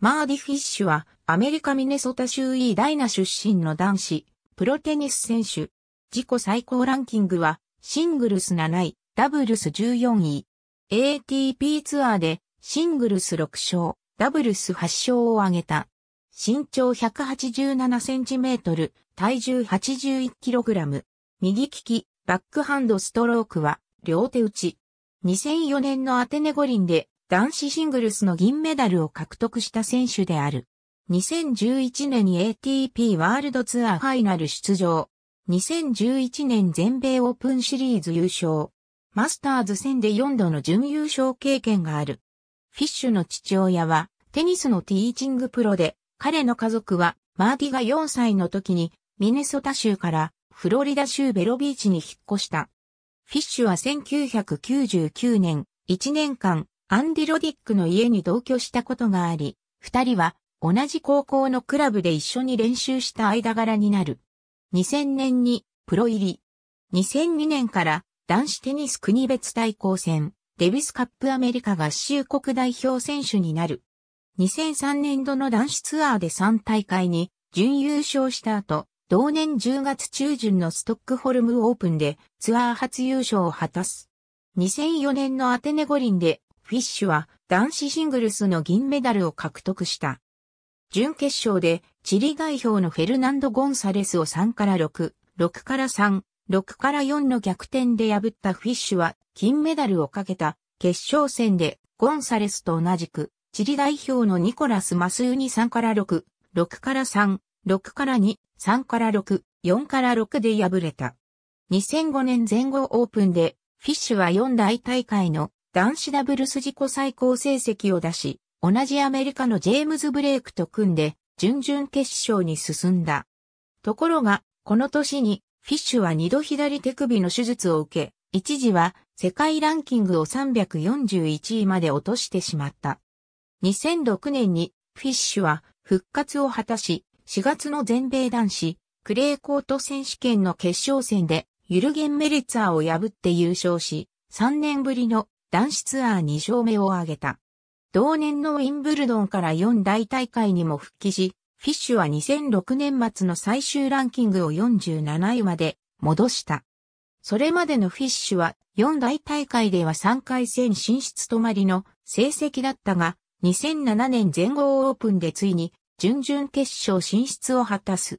マーディ・フィッシュは、アメリカ・ミネソタ州イーダイナ出身の男子、プロテニス選手。自己最高ランキングは、シングルス7位、ダブルス14位。ATP ツアーで、シングルス6勝、ダブルス8勝を挙げた。身長187センチメートル、体重81キログラム。右利き、バックハンドストロークは、両手打ち。2004年のアテネ五輪で男子シングルスの銀メダルを獲得した選手である。2011年に ATP ワールドツアーファイナル出場。2011年全米オープンシリーズ優勝。マスターズ戦で4度の準優勝経験がある。フィッシュの父親はテニスのティーチングプロで、彼の家族はマーディが4歳の時にミネソタ州からフロリダ州ベロビーチに引っ越した。フィッシュは1999年1年間アンディ・ロディックの家に同居したことがあり、二人は同じ高校のクラブで一緒に練習した間柄になる。2000年にプロ入り。2002年から男子テニス国別対抗戦、デビスカップアメリカ合衆国代表選手になる。2003年度の男子ツアーで3大会に準優勝した後、同年10月中旬のストックホルムオープンでツアー初優勝を果たす。2004年のアテネ五輪でフィッシュは男子シングルスの銀メダルを獲得した。準決勝でチリ代表のフェルナンド・ゴンサレスを3から6、6から3、6から4の逆転で破ったフィッシュは金メダルをかけた決勝戦でゴンサレスと同じくチリ代表のニコラス・マスユに3から6、6から3、6から2、3から6、4から6で敗れた。2005年前後オープンでフィッシュは4大大会の男子ダブルス自己最高成績を出し、同じアメリカのジェームズ・ブレイクと組んで、準々決勝に進んだ。ところが、この年に、フィッシュは二度左手首の手術を受け、一時は世界ランキングを341位まで落としてしまった。2006年にフィッシュは復活を果たし、4月の全米男子クレーコート選手権の決勝戦でユルゲン・メリツァーを破って優勝し、3年ぶりの男子ツアー2勝目を挙げた。同年のウィンブルドンから4大大会にも復帰し、フィッシュは2006年末の最終ランキングを47位まで戻した。それまでのフィッシュは4大大会では3回戦進出止まりの成績だったが、2007年全豪オープンでついに準々決勝進出を果たす。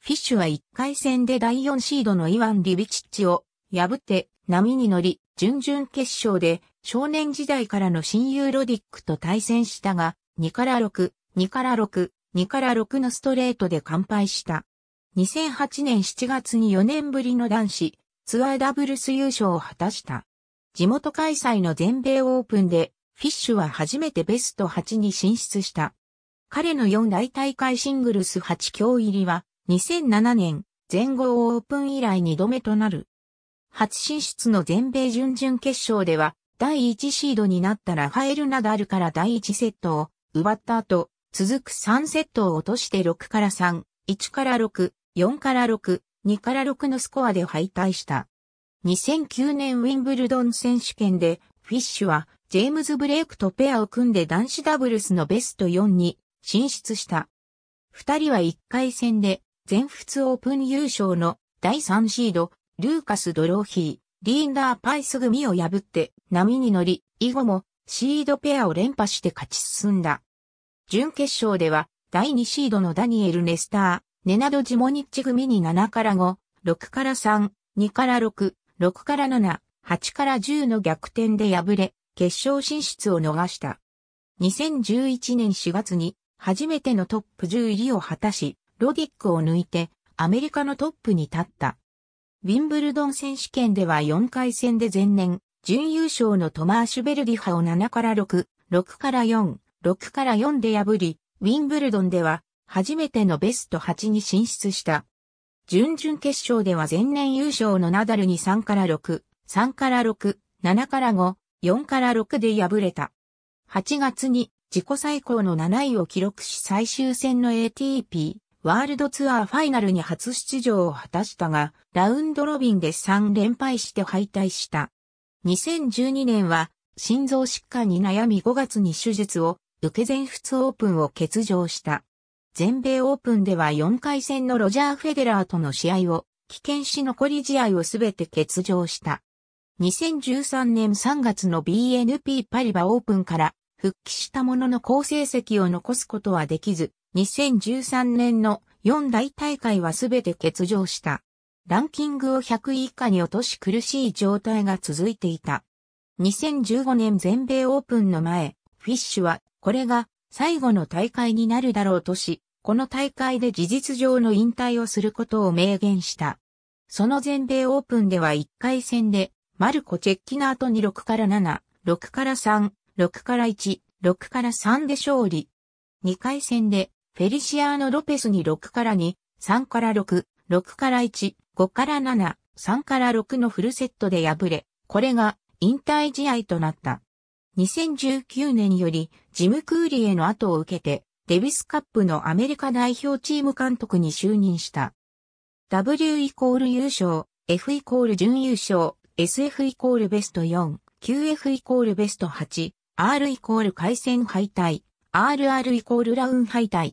フィッシュは1回戦で第4シードのイワン・リビチッチを破って波に乗り準々決勝で少年時代からの親友ロディックと対戦したが、2から6、2から6、2から6のストレートで完敗した。2008年7月に4年ぶりの男子ツアーダブルス優勝を果たした。地元開催の全米オープンでフィッシュは初めてベスト8に進出した。彼の4大大会シングルス8強入りは2007年全豪オープン以来2度目となる。初進出の全米準々決勝では、第1シードになったラファエル・ナダルから第1セットを奪った後、続く3セットを落として6から3、1から6、4から6、2から6のスコアで敗退した。2009年ウィンブルドン選手権で、フィッシュは、ジェームズ・ブレイクとペアを組んで男子ダブルスのベスト4に進出した。二人は1回戦で、全仏オープン優勝の第3シード、ルーカス・ドローヒー、リーンダー・パイス組を破って波に乗り、以後もシードペアを連覇して勝ち進んだ。準決勝では第2シードのダニエル・ネスター、ネナド・ジモニッチ組に7から5、6から3、2から6、6から7、8から10の逆転で敗れ、決勝進出を逃した。2011年4月に初めてのトップ10入りを果たし、ロディックを抜いてアメリカのトップに立った。ウィンブルドン選手権では4回戦で前年、準優勝のトマーシュベルディ派を7から6、6から4、6から4で破り、ウィンブルドンでは初めてのベスト8に進出した。準々決勝では前年優勝のナダルに3から6、3から6、7から5、4から6で敗れた。8月に自己最高の7位を記録し最終戦の ATP ワールドツアーファイナルに初出場を果たしたが、ラウンドロビンで3連敗して敗退した。2012年は、心臓疾患に悩み5月に手術を受け全仏オープンを欠場した。全米オープンでは4回戦のロジャー・フェデラーとの試合を棄権し残り試合をすべて欠場した。2013年3月の BNP パリバオープンから復帰したものの好成績を残すことはできず、2013年の4大大会はすべて欠場した。ランキングを100位以下に落とし苦しい状態が続いていた。2015年全米オープンの前、フィッシュはこれが最後の大会になるだろうとし、この大会で事実上の引退をすることを明言した。その全米オープンでは1回戦で、マルコ・チェッキナートに6から7、6から3、6から1、6から3で勝利。2回戦で、フェリシアーノ・ロペスに6から2、3から6、6から1、5から7、3から6のフルセットで敗れ、これが引退試合となった。2019年よりジム・クーリーへの後を受けて、デビスカップのアメリカ代表チーム監督に就任した。W イコール優勝、F イコール準優勝、SF イコールベスト4、QF イコールベスト8、R イコール回戦敗退、RR イコールラウン敗退。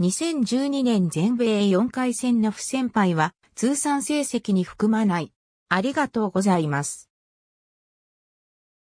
2012年全米4回戦の不先輩は通算成績に含まない。ありがとうございます。